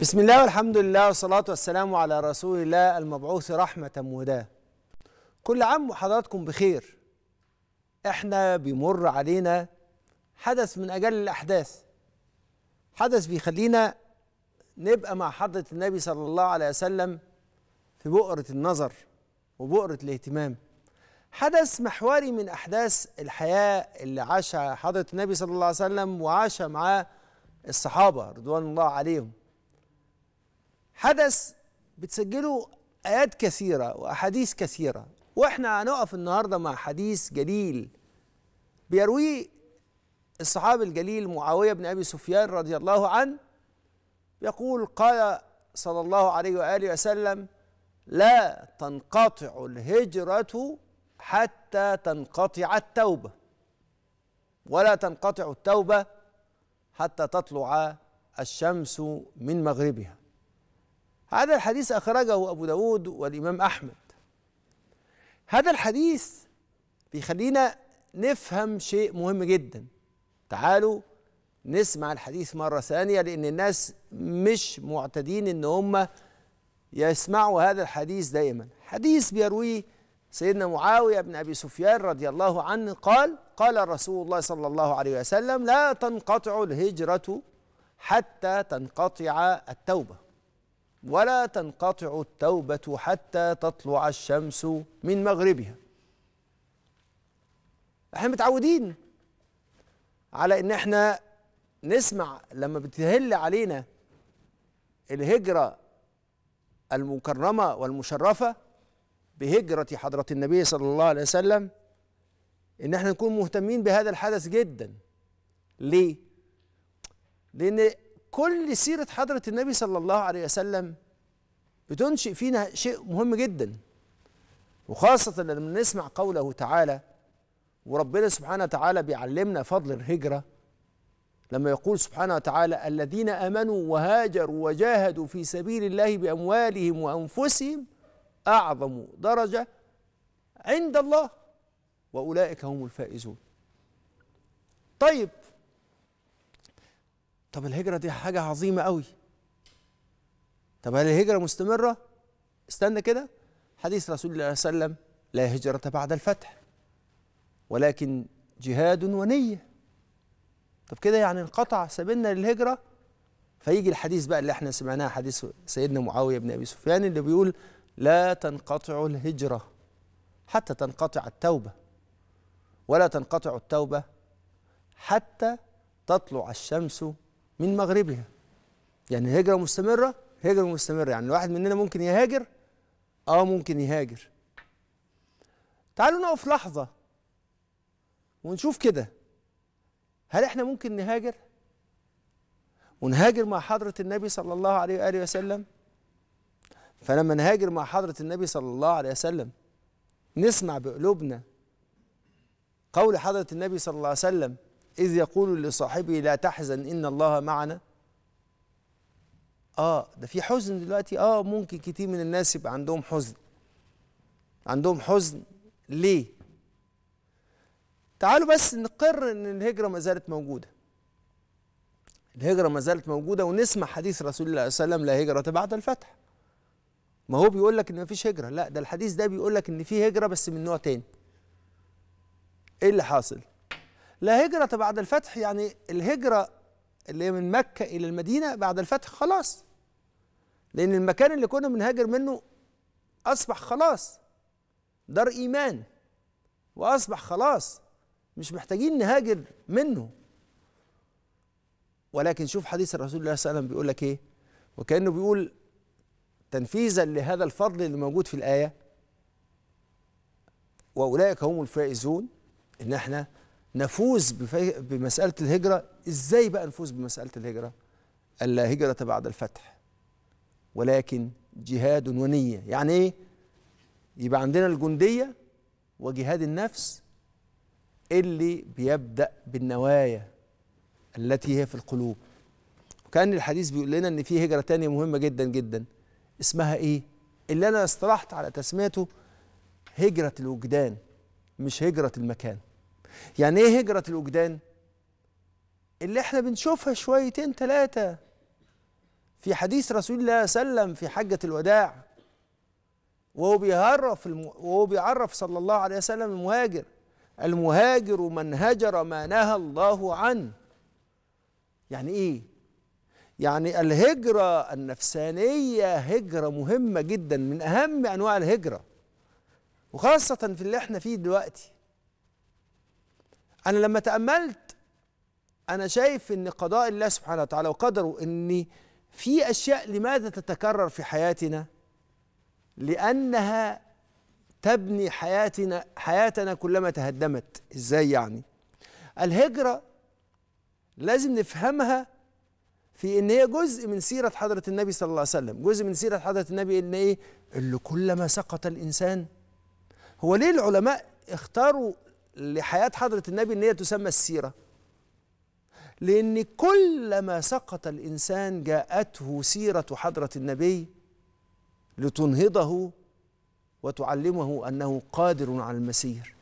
بسم الله والحمد لله والصلاة والسلام على رسول الله المبعوث رحمة وداه كل عام وحضراتكم بخير احنا بيمر علينا حدث من أجل الأحداث حدث بيخلينا نبقى مع حضرة النبي صلى الله عليه وسلم في بؤرة النظر وبؤرة الاهتمام حدث محوري من أحداث الحياة اللي عاشها حضرة النبي صلى الله عليه وسلم وعاشها معاه الصحابة رضوان الله عليهم حدث بتسجله آيات كثيرة وأحاديث كثيرة وإحنا هنقف النهاردة مع حديث جليل بيرويه الصحابي الجليل معاوية بن أبي سفيان رضي الله عنه يقول قال صلى الله عليه وآله وسلم لا تنقطع الهجرة حتى تنقطع التوبة ولا تنقطع التوبة حتى تطلع الشمس من مغربها هذا الحديث أخرجه أبو داود والإمام أحمد هذا الحديث بيخلينا نفهم شيء مهم جدا تعالوا نسمع الحديث مرة ثانية لأن الناس مش معتدين إن هم يسمعوا هذا الحديث دائما حديث بيرويه سيدنا معاوية بن أبي سفيان رضي الله عنه قال قال رسول الله صلى الله عليه وسلم لا تنقطع الهجرة حتى تنقطع التوبة ولا تنقطع التوبة حتى تطلع الشمس من مغربها احنا متعودين على ان احنا نسمع لما بتهل علينا الهجرة المكرمة والمشرفة بهجرة حضرة النبي صلى الله عليه وسلم ان احنا نكون مهتمين بهذا الحدث جدا ليه؟ لان كل سيرة حضرة النبي صلى الله عليه وسلم بتنشئ فينا شيء مهم جدا وخاصة لما نسمع قوله تعالى وربنا سبحانه وتعالى بيعلمنا فضل الهجرة لما يقول سبحانه وتعالى الذين امنوا وهاجروا وجاهدوا في سبيل الله باموالهم وانفسهم اعظم درجه عند الله واولئك هم الفائزون. طيب طب الهجرة دي حاجة عظيمة قوي طب هل الهجرة مستمرة؟ استنى كده حديث رسول الله صلى الله عليه وسلم لا هجرة بعد الفتح ولكن جهاد ونية طب كده يعني انقطع سبيلنا للهجرة فيجي الحديث بقى اللي احنا سمعناه حديث سيدنا معاوية بن أبي سفيان اللي بيقول لا تنقطع الهجرة حتى تنقطع التوبة ولا تنقطع التوبة حتى تطلع الشمس من مغربها يعني هجرة مستمرة هجرة مستمرة يعني الواحد مننا ممكن يهاجر اه ممكن يهاجر تعالوا نقف لحظة ونشوف كده هل احنا ممكن نهاجر ونهاجر مع حضرة النبي صلى الله عليه وآله وسلم فلما نهاجر مع حضرة النبي صلى الله عليه وسلم نسمع بقلوبنا قول حضرة النبي صلى الله عليه وسلم إذ يقول لصاحبه لا تحزن إن الله معنا آه ده في حزن دلوقتي آه ممكن كتير من الناس يبقى عندهم حزن عندهم حزن ليه تعالوا بس نقر إن الهجرة ما زالت موجودة الهجرة ما زالت موجودة ونسمع حديث رسول الله صلى الله عليه وسلم لا هجرة بعد الفتح ما هو بيقول لك ان مفيش هجرة لا ده الحديث ده بيقول لك ان في هجرة بس من نوع تاني ايه اللي حاصل لا هجرة بعد الفتح يعني الهجرة اللي من مكة إلى المدينة بعد الفتح خلاص لأن المكان اللي كنا بنهاجر منه أصبح خلاص دار إيمان وأصبح خلاص مش محتاجين نهاجر منه ولكن شوف حديث الرسول الله صلى الله عليه وسلم بيقول لك إيه وكأنه بيقول تنفيذا لهذا الفضل اللي موجود في الآية وأولئك هم الفائزون إن إحنا نفوز بمسألة الهجرة إزاي بقى نفوز بمسألة الهجرة ألا هجرة بعد الفتح ولكن جهاد ونية يعني إيه يبقى عندنا الجندية وجهاد النفس اللي بيبدأ بالنوايا التي هي في القلوب وكأن الحديث بيقول لنا إن في هجرة تانية مهمة جدا جدا اسمها إيه اللي أنا استرحت على تسميته هجرة الوجدان مش هجرة المكان يعني ايه هجرة الوجدان اللي احنا بنشوفها شويتين ثلاثة في حديث رسول الله صلى الله عليه وسلم في حجة الوداع وهو بيعرف وهو بيعرف صلى الله عليه وسلم المهاجر المهاجر من هجر ما نهى الله عنه يعني ايه يعني الهجرة النفسانية هجرة مهمة جدا من أهم أنواع الهجرة وخاصة في اللي احنا فيه دلوقتي انا لما تاملت انا شايف ان قضاء الله سبحانه وتعالى وقدره ان في اشياء لماذا تتكرر في حياتنا لانها تبني حياتنا حياتنا كلما تهدمت ازاي يعني الهجره لازم نفهمها في ان هي جزء من سيره حضره النبي صلى الله عليه وسلم جزء من سيره حضره النبي ان ايه اللي كلما سقط الانسان هو ليه العلماء اختاروا لحياة حضرة النبي إن هي تسمى السيرة لأن كلما سقط الإنسان جاءته سيرة حضرة النبي لتنهضه وتعلمه أنه قادر على المسير